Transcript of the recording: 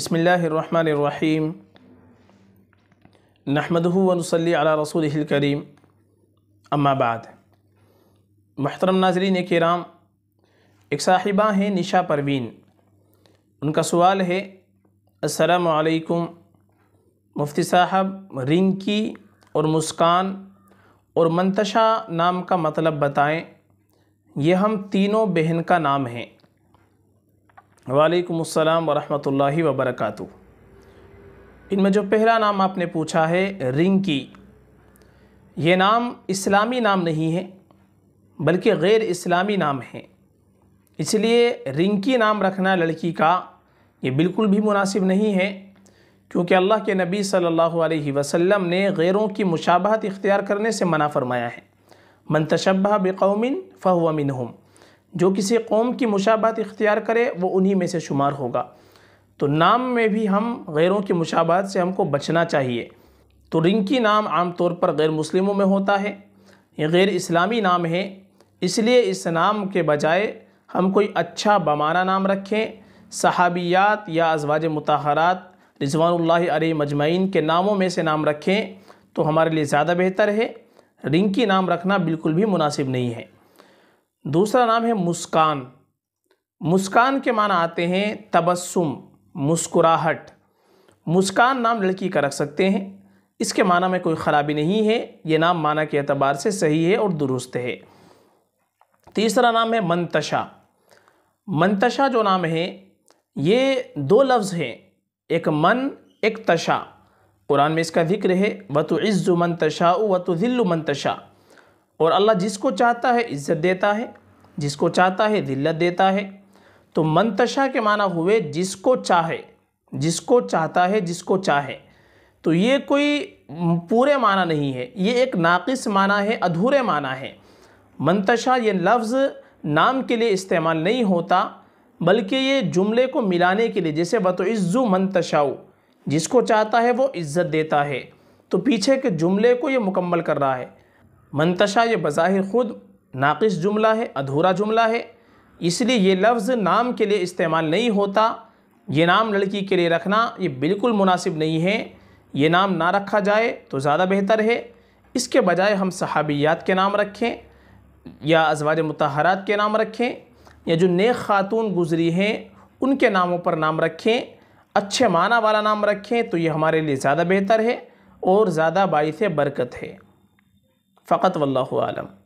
बसमीम नहमदूनसली रसूल करीम अम्माबाद महतरम नाजरीन कराम एक साहिबा हैं निशा परवीन उनका सवाल है असलकुम मुफ्ती साहब रिंकी और मुस्कान और मंतशा नाम का मतलब बताएं यह हम तीनों बहन का नाम है वालेकुम अस्सलाम वरहमतुल्लाहि वबरकातु इनमें जो पहला नाम आपने पूछा है रिंकी ये नाम इस्लामी नाम नहीं है बल्कि गैर इस्लामी नाम है इसलिए रिंकी नाम रखना लड़की का ये बिल्कुल भी मुनासिब नहीं है क्योंकि अल्लाह के नबी सल्लल्लाहु अलैहि वसल्लम ने गैरों की मुशाबहत इख्तियार करने से मना फरमाया है मन तशबह बिकौमिन फ़हुआ मिनहुम जो किसी कौम की मुशाबात इख्तियार करे वो उन्हीं में से शुमार होगा तो नाम में भी हम गैरों की मुशाबात से हमको बचना चाहिए तो रिंकी नाम आम तौर पर गैर मुस्लिमों में होता है ये गैर इस्लामी नाम है इसलिए इस नाम के बजाय हम कोई अच्छा बमाना नाम रखें सहाबियात या अजवाज मतहरात रिजवान अली मजमाइन के नामों में से नाम रखें तो हमारे लिए ज़्यादा बेहतर है रिंकी नाम रखना बिल्कुल भी मुनासिब नहीं है दूसरा नाम है मुस्कान मुस्कान के माना आते हैं तबस्सुम मुस्कुराहट मुस्कान नाम लड़की का रख सकते हैं इसके माना में कोई ख़राबी नहीं है ये नाम माना के अतबार से सही है और दुरुस्त है तीसरा नाम है मंतशा मंतशा जो नाम है ये दो लफ्ज़ हैं एक मन एक तशा कुरान में इसका जिक्र है व इज़्ज़ु मंतशा व तो ज़िल्लु मंतशा और अल्लाह जिसको चाहता है इज़्ज़त देता है जिसको चाहता है दिल्लत देता है तो मंतशा के माना हुए जिसको चाहे जिसको चाहता है जिसको चाहे तो ये कोई पूरे माना नहीं है ये एक नाक़स माना है अधूरे माना है मंतशा ये लफ्ज़ नाम के लिए इस्तेमाल नहीं होता बल्कि ये जुमले को मिलाने के लिए जैसे बतोज़ु मंतशाओ जिसको चाहता है वो इज़्ज़त देता है तो पीछे के जुमले को ये मुकम्मल कर रहा है मंतशा ये बज़ाहिर ख़ुद नाकिस जुमला है अधूरा जुमला है इसलिए ये लफ्ज़ नाम के लिए इस्तेमाल नहीं होता ये नाम लड़की के लिए रखना ये बिल्कुल मुनासिब नहीं है ये नाम ना रखा जाए तो ज़्यादा बेहतर है इसके बजाय हम सहाबियात के नाम रखें या अजवाज मतहरात के नाम रखें या जो नेक ख़ातून गुज़री हैं उनके नामों पर नाम रखें अच्छे माना वाला नाम रखें तो ये हमारे लिए ज़्यादा बेहतर है और ज़्यादा बायस बरकत है فقط والله أعلم